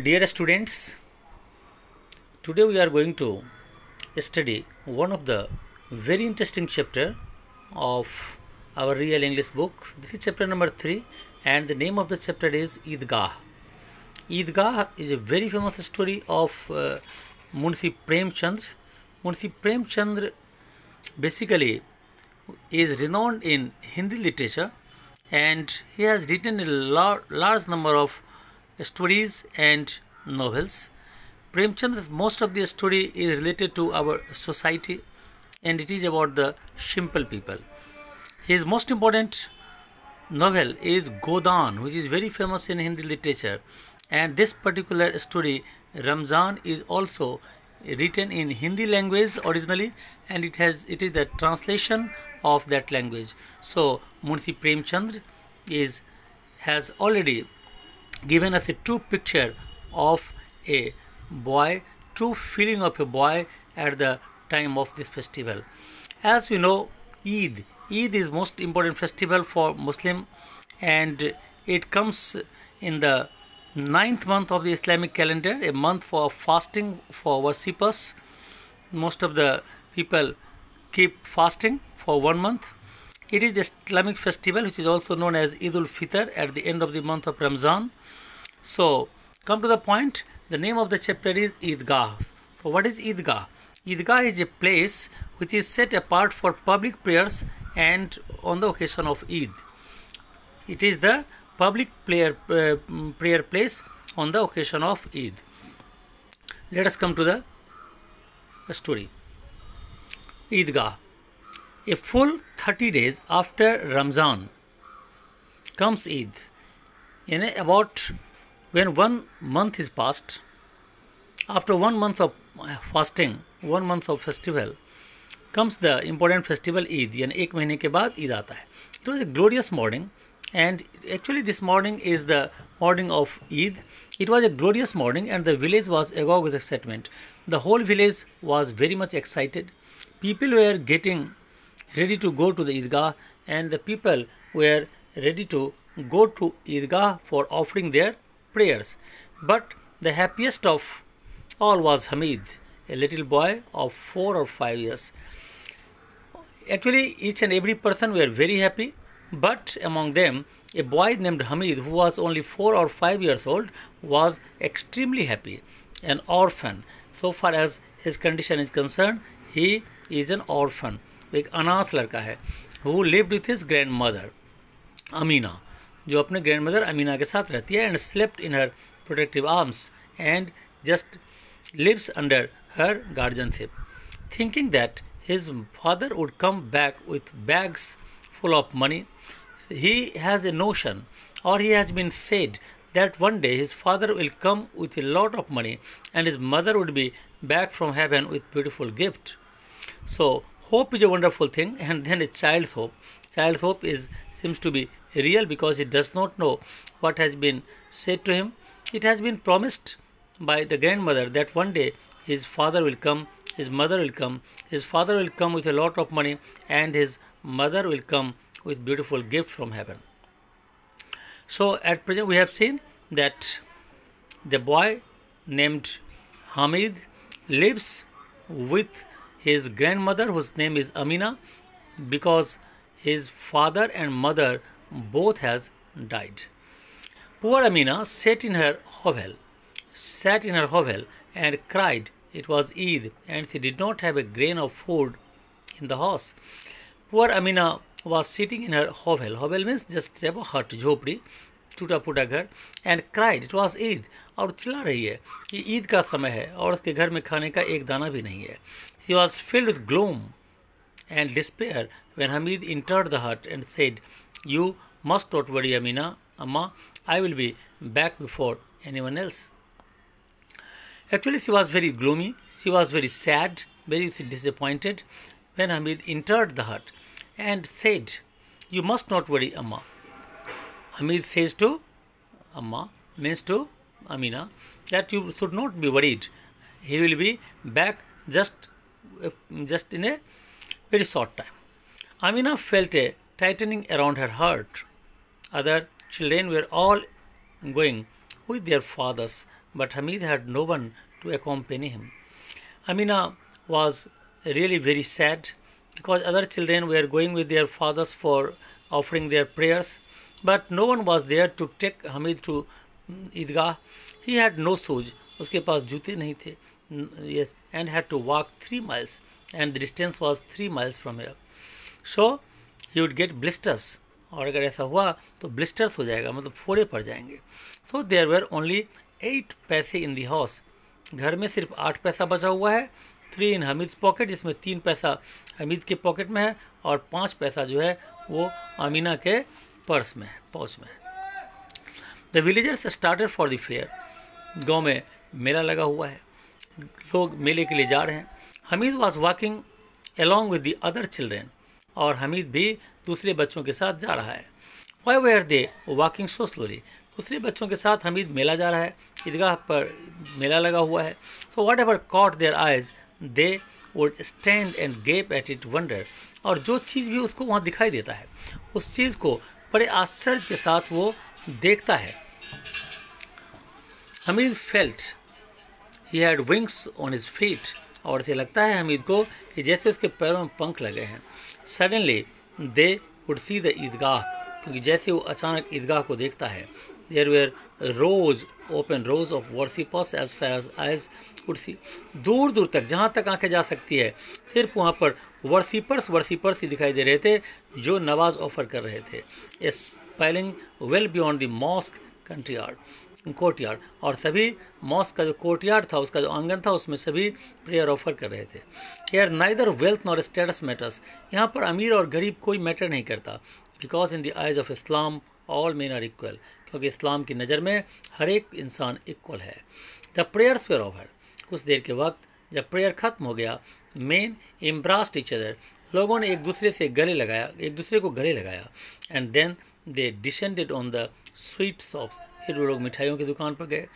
Dear students, today we are going to study one of the very interesting chapter of our real English book. This is chapter number 3 and the name of the chapter is Idgah. Idgah is a very famous story of uh, Munshi Premchand. Munshi Premchand basically is renowned in Hindi literature and he has written a lar large number of stories and novels. Premchand most of the story is related to our society and it is about the simple people. His most important novel is Godan, which is very famous in Hindi literature. And this particular story, Ramzan, is also written in Hindi language originally, and it has it is the translation of that language. So Munshi Premchand is has already given us a true picture of a boy, true feeling of a boy at the time of this festival. As we know, Eid, Eid is most important festival for Muslim and it comes in the ninth month of the Islamic calendar, a month for fasting for worshippers. Most of the people keep fasting for one month it is the Islamic festival which is also known as Eidul Fitr at the end of the month of Ramzan. So, come to the point, the name of the chapter is Eidgah. So, what is Eidgah? Eidgah is a place which is set apart for public prayers and on the occasion of Eid. It is the public prayer, uh, prayer place on the occasion of Eid. Let us come to the story. Eidgah. A full 30 days after Ramzan comes Eid. You know, about when one month is passed, after one month of uh, fasting, one month of festival, comes the important festival Eid. And एक महीने के बाद Eid आता है. It was a glorious morning, and actually this morning is the morning of Eid. It was a glorious morning, and the village was agog with excitement. The whole village was very much excited. People were getting ready to go to the Idgah and the people were ready to go to Idgah for offering their prayers. But the happiest of all was Hamid, a little boy of four or five years. Actually, each and every person were very happy, but among them, a boy named Hamid, who was only four or five years old, was extremely happy, an orphan. So far as his condition is concerned, he is an orphan. एक अनाथ लड़का है वो lived with his grandmother Amina जो अपने grandmother Amina के साथ रहती है and slept in her protective arms and just lives under her guardianship thinking that his father would come back with bags full of money he has a notion और he has been said that one day his father will come with a lot of money and his mother would be back from heaven with beautiful gift so hope is a wonderful thing and then it's child's hope child's hope is seems to be real because he does not know what has been said to him it has been promised by the grandmother that one day his father will come his mother will come his father will come with a lot of money and his mother will come with beautiful gift from heaven so at present we have seen that the boy named hamid lives with his grandmother, whose name is Amina, because his father and mother both has died. Poor Amina sat in her hovel, sat in her hovel and cried. It was Eid, and she did not have a grain of food in the house. Poor Amina was sitting in her hovel. Hovel means just a hut, jhopri, टूटा फूटा घर and cried it was Eid और चिल्ला रही है कि ईद का समय है और उसके घर में खाने का एक दाना भी नहीं है he was filled with gloom and despair when Hamid enter the hut and said you must not worry Amina अम्मा I will be back before anyone else actually she was very gloomy she was very sad very disappointed when Hamid enter the hut and said you must not worry अम्मा Hamid says to Amma, means to Amina, that you should not be worried. He will be back just, just in a very short time. Amina felt a tightening around her heart. Other children were all going with their fathers, but Hamid had no one to accompany him. Amina was really very sad because other children were going with their fathers for offering their prayers but no one was there to take Hamid to Eidgah he had no shoes उसके पास जूते नहीं थे yes and had to walk three miles and distance was three miles from here so he would get blisters और अगर ऐसा हुआ तो ब्लिस्टर्स हो जाएगा मतलब फोड़े पड़ जाएंगे so there were only eight पैसे इन दी हाउस घर में सिर्फ आठ पैसा बचा हुआ है थ्री इन हमीद पॉकेट जिसमें तीन पैसा हमीद के पॉकेट में है और पाँच पैसा जो है वो अमीना के पर्स में है पाउच में है the villagers started for the fair गाँव में मेला लगा हुआ है लोग मेले के लिए जा रहे हैं Hamid was walking along with the other children और हमीद भी दूसरे बच्चों के साथ जा रहा है why were they walking so slowly दूसरे बच्चों के साथ हमीद मेला जा रहा है ईदगाह पर मेला लगा हुआ है so whatever caught their eyes they would stand and gape at it wonder और जो चीज़ भी उसको वहाँ दिखाई देता है उस चीज़ को बड़े आश्चर्य के साथ वो देखता है Hamid felt he had wings on his feet और इसे लगता है हमीद को कि जैसे उसके पैरों में पंख लगे हैं suddenly they would see the Eidgah क्योंकि जैसे वो अचानक ईदगाह को देखता है there were rows open rows of worshippers as far as eyes could see दूर दूर तक जहाँ तक आंखें जा सकती है सिर्फ वहाँ पर worshippers worshippers ही दिखाई दे रहे थे जो नवाज ऑफर कर रहे थे a spelling well beyond the mosque country yard courtyard और सभी मॉस्क का जो कोर्ट यार्ड था उसका जो आंगन था उसमें सभी प्रेयर ऑफर कर रहे थे here neither wealth nor status matters यहाँ पर अमीर और गरीब कोई मैटर नहीं करता because in the eyes of Islam all men are equal क्योंकि इस्लाम की नज़र में हर एक इंसान इक्वल है द प्रेयर्स वेर ओवर कुछ देर के वक्त जब प्रेयर ख़त्म हो गया मेन इम्ब्रास टीच अदर लोगों ने एक दूसरे से गले लगाया एक दूसरे को गले लगाया and then they descended on the sweet shops फिर वो लोग मिठाइयों की दुकान पर गए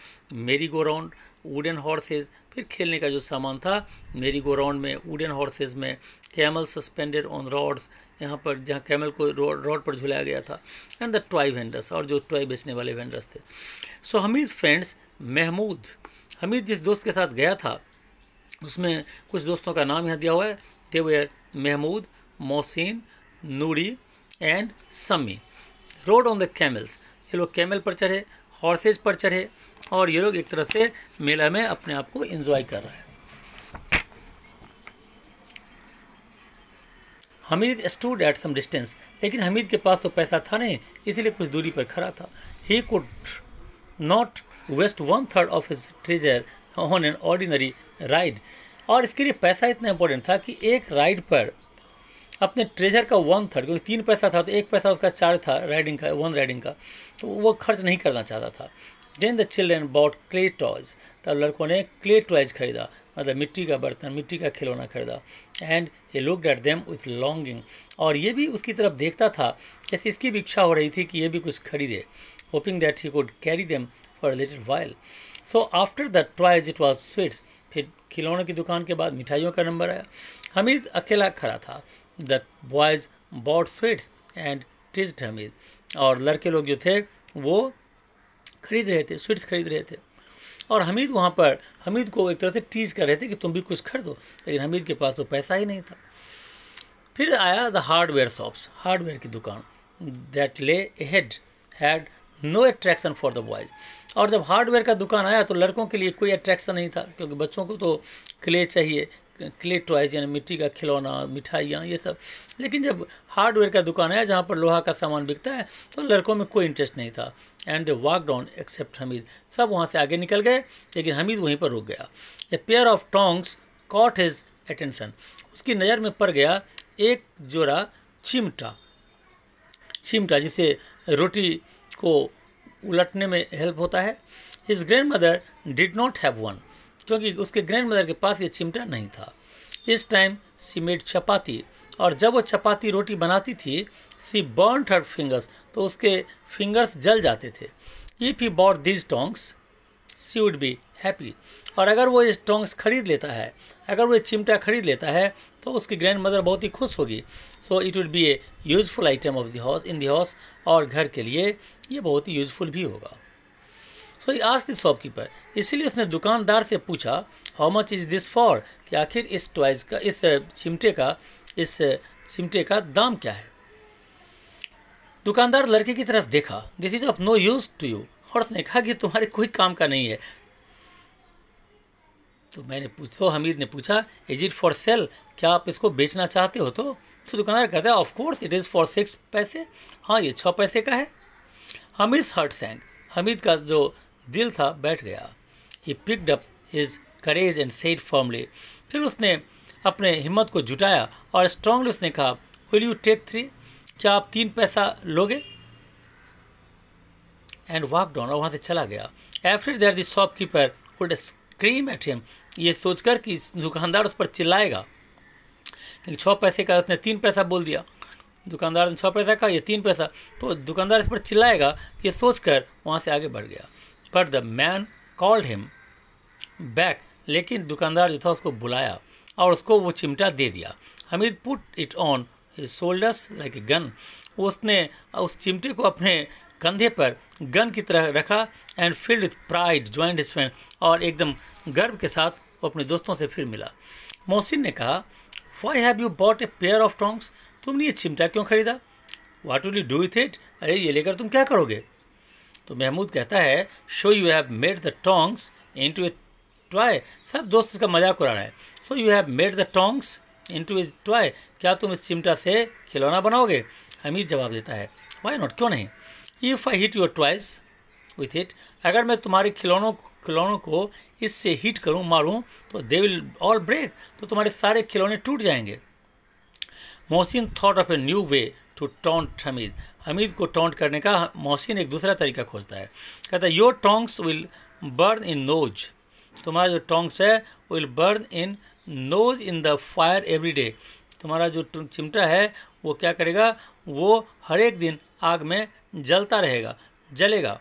मेरी गो राउंड वुडन हॉर्सेज फिर खेलने का जो सामान था मेरी गो राउंड में वुडन हॉर्सेज में कैमल सस्पेंडेड ऑन रॉड्स यहाँ पर जहाँ कैमल को रोड रोड पर झुलाया गया था एंड द टॉय वेंडर्स और जो टॉय बेचने वाले वेंडर्स थे सो हमीद फ्रेंड्स महमूद हमीद जिस दोस्त के साथ गया था उसमें कुछ दोस्तों का नाम यहाँ दिया हुआ है they were Mahmood Mohsin Noori and Sammi rode on the camels ये लोग कैमल पर चढ़े हॉर्सेज पर चढ़े और ये लोग एक तरह से मेला में अपने आप को इन्जॉय कर रहे हैं Hamid stood at some distance लेकिन हमीद के पास तो पैसा था नहीं इसलिए कुछ दूरी पर खड़ा था he could not waste one third of his treasure on an ordinary ride और इसके लिए पैसा इतना इंपॉर्टेंट था कि एक राइड पर अपने ट्रेजर का वन थर्ड क्योंकि तीन पैसा था तो एक पैसा उसका चार्ज था राइडिंग का वन राइडिंग का तो वो खर्च नहीं करना चाहता था then the children bought clay toys तब लड़कों ने क्ले टॉयज खरीदा मतलब मिट्टी का बर्तन मिट्टी का खिलौना खरीदा and a looked at them with longing और ये भी उसकी तरफ देखता था जैसे इसकी भी इच्छा हो रही थी कि ये भी कुछ खरीदे hoping that he could carry them for little while so after that toys it was sweets फिर खिलौने की दुकान के बाद मिठाइयों का नंबर आया हमीद अकेला खड़ा था the boys bought sweets and teased Hamid और लड़के लोग जो थे वो खरीद रहे थे स्वीट्स खरीद रहे थे और हमीद वहाँ पर हमीद को एक तरह से टीज कर रहे थे कि तुम भी कुछ खरीदो लेकिन हमीद के पास तो पैसा ही नहीं था फिर आया द हार्डवेयर शॉप्स हार्डवेयर की दुकान that lay ahead had no attraction for the boys और जब हार्डवेयर का दुकान आया तो लड़कों के लिए कोई अट्रैक्शन नहीं था क्योंकि बच्चों को तो क्ले चाहिए क्ले टॉयज यानी मिट्टी का खिलौना मिठाइयाँ ये सब लेकिन जब हार्डवेयर का दुकान आया जहाँ पर लोहा का सामान बिकता है तो लड़कों में कोई इंटरेस्ट नहीं था and they walk down except Hamid सब वहाँ से आगे निकल गए लेकिन हमीद वहीं पर रुक गया a pair of tongs caught his attention उसकी नज़र में पड़ गया एक जोड़ा चिमटा चिमटा जिसे रोटी को उलटने में हेल्प होता है his grandmother did not have one क्योंकि उसके ग्रैंड मदर के पास ये चिमटा नहीं था इस टाइम सी मेड चपाती और जब वो चपाती रोटी बनाती थी सी बर्न हर फिंगर्स तो उसके फिंगर्स जल जाते थे if he bought these tongs she would be happy और अगर वो ये टोंग्स खरीद लेता है अगर वो ये चिमटा खरीद लेता है तो उसकी ग्रैंड मदर बहुत ही खुश होगी so it would be a useful item of the house in the house और घर के लिए ये बहुत ही यूजफुल भी होगा सो तो ही आज दिस शॉपकीपर इसीलिए उसने दुकानदार से पूछा how much is this for कि आखिर इस टॉयज़ का इस चिमटे का इस चिमटे का दाम क्या है दुकानदार लड़के की तरफ देखा this is of no use to you और उसने कहा कि तुम्हारे कोई काम का नहीं है तो मैंने पूछो तो हमीद ने पूछा इज इट फॉर सेल क्या आप इसको बेचना चाहते हो तो तो दुकानदार कहता है of course it is for six पैसे हाँ ये छः पैसे का है हमीद हर्ट सैंग हमीद का जो दिल था बैठ गया he picked up his courage and said formally फिर उसने अपने हिम्मत को जुटाया और स्ट्रांगली उसने कहा विल यू टेक थ्री क्या आप तीन पैसा लोगे एंड वॉक डाउन और वहाँ से चला गया afraid there the shopkeeper would scream at him ये सोचकर कि दुकानदार उस पर चिल्लाएगा क्योंकि छः पैसे का उसने तीन पैसा बोल दिया दुकानदार ने छः पैसा का ये तीन पैसा तो दुकानदार इस पर चिल्लाएगा ये सोचकर वहाँ से आगे बढ़ गया पर the man called him back लेकिन दुकानदार जो था उसको बुलाया और उसको वो चिमटा दे दिया Hamid put it on his shoulders like a gun उसने उस चिमटे को अपने कंधे पर गन की तरह रखा and filled with pride joined his friend और एकदम गर्व के साथ वो अपने दोस्तों से फिर मिला मोहसिन ने कहा why have you bought a pair of tongs तुमने ये चिमटा क्यों खरीदा what will you do with it अरे ये लेकर तुम क्या करोगे तो महमूद कहता है so you have made the tongs into a toy सब दोस्त का मजाक उड़ा रहा है so you have made the tongs into a toy क्या तुम इस चिमटा से खिलौना बनाओगे हमीद जवाब देता है वाई नॉट क्यों नहीं if I hit your toys with hit अगर मैं तुम्हारे खिलौनों खिलौनों को इससे हिट करूँ मारूँ तो दे विल ऑल ब्रेक तो तुम्हारे सारे खिलौने टूट जाएंगे Mohsin thought of a new way to taunt Hamid Hamid को टॉन्ट करने का मोहसिन एक दूसरा तरीका खोजता है कहता है your tongs will burn in nose तुम्हारा जो टोंग्स है will burn in nose in the fire every day तुम्हारा जो चिमटा है वो क्या करेगा वो हर एक दिन आग में जलता रहेगा जलेगा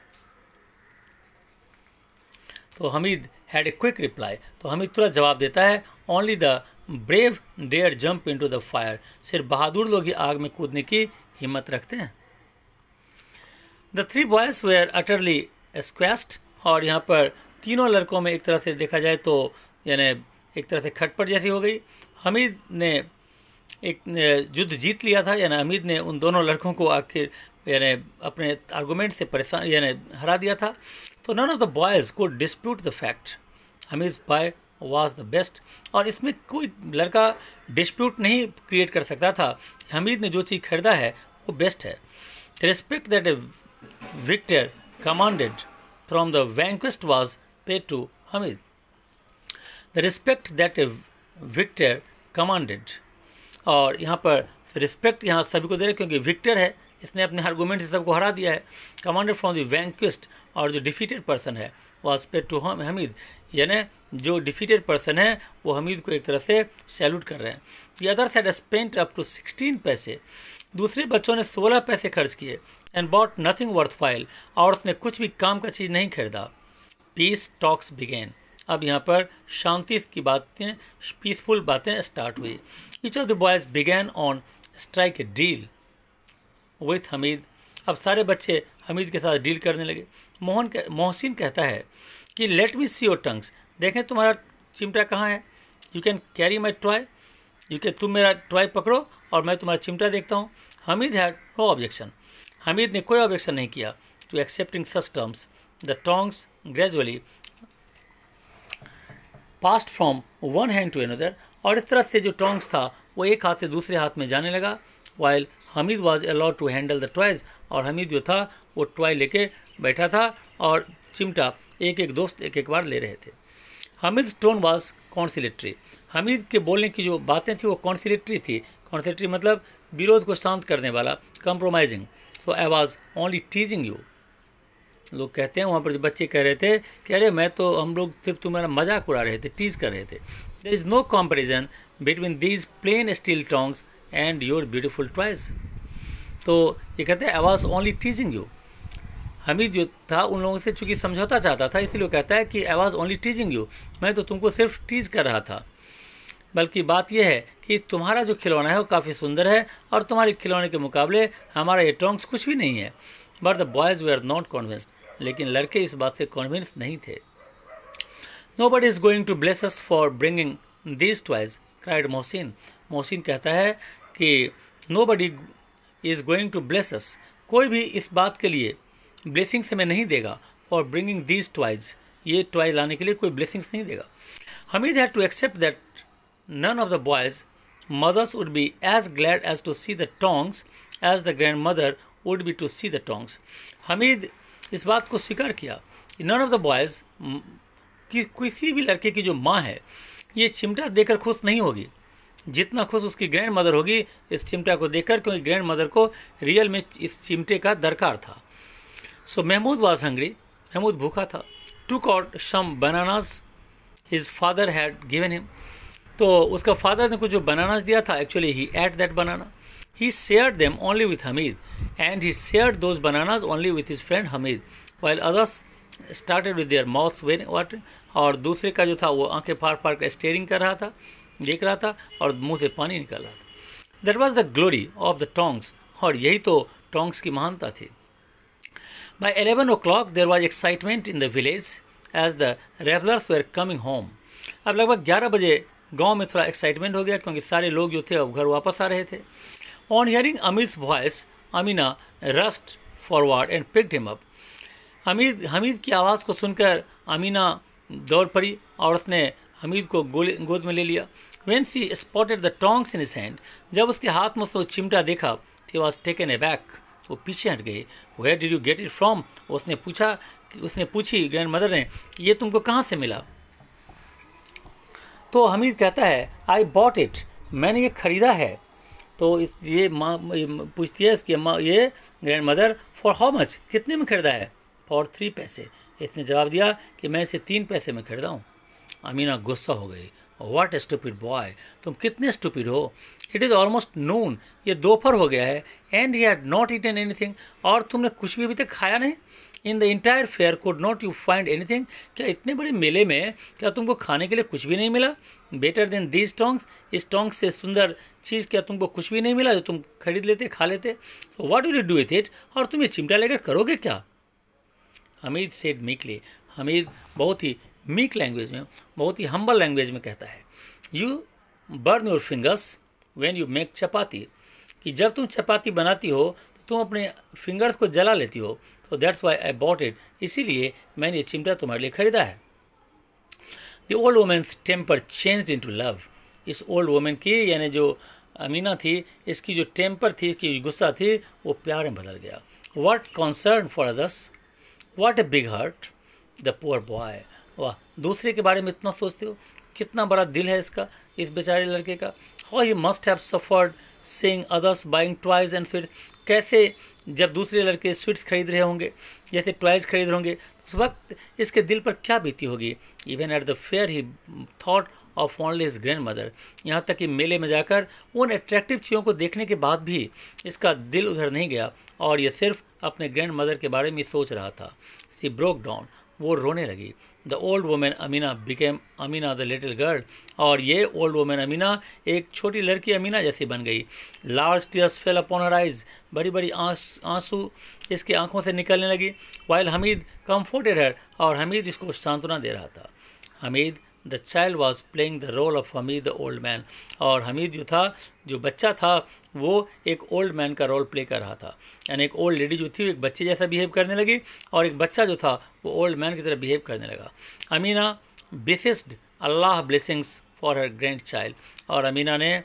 तो Hamid had a quick reply तो हमीद तुरंत जवाब देता है only the brave dare jump into the fire सिर्फ बहादुर लोग ही आग में कूदने की हिम्मत रखते हैं the three boys were utterly squashed और यहाँ पर तीनों लड़कों में एक तरह से देखा जाए तो यानी एक तरह से खटपट जैसी हो गई हमीद ने एक युद्ध जीत लिया था यानी हमीद ने उन दोनों लड़कों को आखिर यानी अपने आर्गूमेंट से परेशान यानी हरा दिया था तो none of the boys could dispute the fact Hamid by was the best और इसमें कोई लड़का डिस्प्यूट नहीं क्रिएट कर सकता था हमीद ने जो चीज़ खरीदा है वो बेस्ट है respect that victor commanded from the vanquished was paid to Hamid the respect that victor commanded और यहाँ पर रिस्पेक्ट यहाँ सभी को दे रहे क्योंकि विक्टर है इसने अपने आर्गूमेंट से सबको हरा दिया है कमांडर फ्रॉम द वैंक्विस्ट और जो डिफीटेड पर्सन है वाज पेड टू हमीद यानी जो डिफीटेड पर्सन है वो हमीद को एक तरह से सैल्यूट कर रहे हैं the other side spent up to sixteen पैसे दूसरे बच्चों ने सोलह पैसे खर्च किए and bought nothing worthwhile और उसने कुछ भी काम का चीज़ नहीं खरीदा पीस टॉक्स बिगेन अब यहाँ पर शांति की बातें पीसफुल बातें स्टार्ट हुई each of the boys began on strike deal with Hamid अब सारे बच्चे हमीद के साथ डील करने लगे मोहन कह, मोहसिन कहता है कि let me see your tongs देखें तुम्हारा चिमटा कहाँ है you can carry my toy you can तुम मेरा टॉय पकड़ो और मैं तुम्हारा चिमटा देखता हूँ हमीद है नो ऑब्जेक्शन हमीद ने कोई ऑब्जेक्शन नहीं किया to accepting such terms the tongs gradually passed from one hand to another और इस तरह से जो टोंग्स था वो एक हाथ से दूसरे हाथ में जाने लगा while Hamid was allowed to handle the toys और हमीद जो था वो टॉय लेके बैठा था और चिमटा एक एक दोस्त एक एक बार ले रहे थे Hamid tone was conciliatory Hamid के बोलने की जो बातें थी वो कॉन्सिलेटरी थी कॉन्सिलेटरी मतलब विरोध को शांत करने वाला compromising so I was only teasing you लोग कहते हैं वहाँ पर जो बच्चे कह रहे थे कि अरे मैं तो हम लोग सिर्फ तुम्हारा मजाक उड़ा रहे थे टीज कर रहे थे there is no comparison between these plain steel tongs and your beautiful twice तो ये कहते हैं I was only teasing you Hamid जो था उन लोगों से चूंकि समझौता चाहता था इसीलिए कहता है कि I was only teaching you मैं तो तुमको सिर्फ टीच कर रहा था बल्कि बात यह है कि तुम्हारा जो खिलौना है वो काफ़ी सुंदर है और तुम्हारे खिलौने के मुकाबले हमारा ये टोंग्स कुछ भी नहीं है but the boys they are not convinced लेकिन लड़के इस बात से कॉन्विंस नहीं थे no but is going to bless us for bringing this toys cried Mohsin Mohsin कहता है कि nobody is going to bless us कोई भी इस बात के लिए ब्लेसिंग्स हमें नहीं देगा और ब्रिंगिंग दीज टॉयज ये टॉय लाने के लिए कोई ब्लेसिंग्स नहीं देगा Hamid had to accept that none of the boys mothers would be as glad as to see the tongs as the grandmother would be to see the tongs Hamid इस बात को स्वीकार किया नन ऑफ द बॉयज़ कि किसी भी लड़के की जो माँ है ये चिमटा देकर खुश नहीं होगी जितना खुश उसकी ग्रैंड मदर होगी इस चिमटा को देखकर क्योंकि ग्रैंड मदर को रियल में इस चिमटे का दरकार था so Mahmood was hungry. Mahmood भूखा था to caught some bananas his father had given him तो उसका फादर ने कुछ जो बनानास दिया था actually he ate that banana he share them only with Hamid and he share those bananas only with his friend Hamid while others started with their mouth when what और दूसरे का जो था वो आंखें फाड़ फाड़ कर स्टेयरिंग कर रहा था देख रहा था और मुंह से पानी निकल रहा था that was the glory of the tongs और यही तो टोंग्स की महानता थी By 11 o'clock, there was excitement in the village as the revellers were coming home अब लगभग 11 बजे गांव में थोड़ा एक्साइटमेंट हो गया क्योंकि सारे लोग जो थे अब घर वापस आ रहे थे on hearing Hamid voice Amina rushed forward and picked him up Hamid Hamid की आवाज़ को सुनकर अमीना दौड़ पड़ी और उसने हमीद को गोद में ले लिया when she spotted the tongs in his hand जब उसके हाथ में उसको चिमटा देखा थी वॉज टेकन ए बैक वो पीछे हट गए where did you get it from उसने पूछा उसने पूछी ग्रैंड मदर ने कि ये तुमको कहाँ से मिला तो हमीद कहता है आई बॉट इट मैंने ये ख़रीदा है तो इस ये माँ पूछती है इसकी अम्मा ये grandmother for how much कितने में खरीदा है फॉर थ्री पैसे इसने जवाब दिया कि मैं इसे तीन पैसे में खरीदा हूँ अमीना गुस्सा हो गई वाट स्टूपिड बॉय तुम कितने स्टूपिड हो इट इज़ ऑलमोस्ट नून ये दोपहर हो गया है and he had not eaten anything और तुमने कुछ भी अभी तक खाया नहीं in the entire fair could not you find anything क्या इतने बड़े मेले में क्या तुमको खाने के लिए कुछ भी नहीं मिला बेटर देन दीज टोंग्स इस टोंग से सुंदर चीज़ क्या तुमको कुछ भी नहीं मिला जो तुम खरीद लेते खा लेते so what will you do with it और तुम ये चिमटा लेकर करोगे क्या हमीद सेड मीकली हमीद बहुत ही मीक लैंग्वेज में बहुत ही हम्बल लैंग्वेज में कहता है you burn your fingers when you make chapati कि जब तुम चपाती बनाती हो तो तुम अपने फिंगर्स को जला लेती हो तो that's why I bought it इसीलिए मैंने ये चिमटा तुम्हारे लिए खरीदा है the old women's temper change in to love इस ओल्ड वोमेन की यानी जो अमीना थी इसकी जो टेम्पर थी इसकी गुस्सा थी वो प्यार में बदल गया what concern for others what a big heart the poor boy वाह दूसरे के बारे में इतना सोचते हो कितना बड़ा दिल है इसका इस बेचारे लड़के का और he must have suffered seeing others buying toys and sweet कैसे जब दूसरे लड़के स्वीट्स खरीद रहे होंगे जैसे टॉयज खरीद रहे होंगे उस वक्त इसके दिल पर क्या बीती होगी even at the fair he thought of only his grandmother यहाँ तक कि मेले में जाकर उन अट्रैक्टिव चीज़ों को देखने के बाद भी इसका दिल उधर नहीं गया और यह सिर्फ अपने ग्रैंड मदर के बारे में सोच रहा था सी ब्रोक डाउन वो रोने लगी the old woman Amina became Amina the little girl और ये ओल्ड वुमेन अमीना एक छोटी लड़की अमीना जैसी बन गई large tears fell upon her eyes बड़ी बड़ी आंसू इसकी आंखों से निकलने लगी वाइल हमीद कम्फोर्टेड है और हमीद इसको सांत्वना दे रहा था Hamid the child was playing the role of Hamid the old man और हमीद जो था जो बच्चा था वो एक ओल्ड मैन का रोल प्ले कर रहा था यानी एक ओल्ड लेडी जो थी एक बच्चे जैसा बिहेव करने लगी और एक बच्चा जो था वो ओल्ड मैन की तरह बिहेव करने लगा Amina bestowed Allah blessings for her grandchild और अमीना ने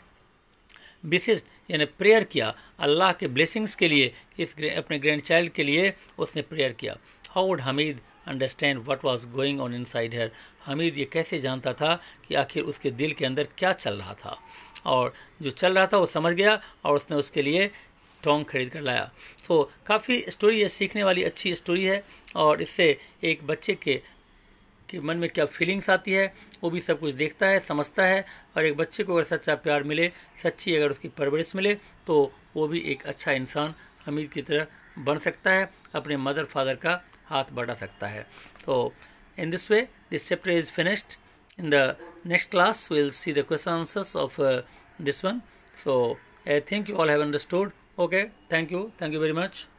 विशिष्ट यानी प्रेयर किया अल्लाह के ब्लेसिंग्स के लिए इस अपने ग्रैंड चाइल्ड के लिए उसने प्रेयर किया how would Hamid understand what was going on inside her Hamid ये कैसे जानता था कि आखिर उसके दिल के अंदर क्या चल रहा था और जो चल रहा था वो समझ गया और उसने उसके लिए टोंग खरीद कर लाया तो काफ़ी स्टोरी है सीखने वाली अच्छी स्टोरी है और इससे एक बच्चे के कि मन में क्या फीलिंग्स आती है वो भी सब कुछ देखता है समझता है और एक बच्चे को अगर सच्चा प्यार मिले सच्ची अगर उसकी परवरिश मिले तो वो भी एक अच्छा इंसान हमीद की तरह बन सकता है अपने मदर फादर का हाथ बढ़ा सकता है तो in this way this chapter is finished in the next class will see the question answers of this one so I think you all have understood okay thank you thank you very much